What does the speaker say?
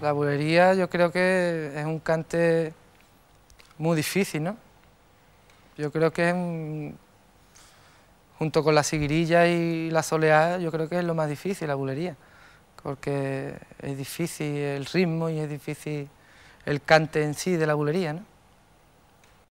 La bulería yo creo que es un cante muy difícil, ¿no? Yo creo que junto con la siguirilla y la soleada, yo creo que es lo más difícil, la bulería, porque es difícil el ritmo y es difícil el cante en sí de la bulería, ¿no?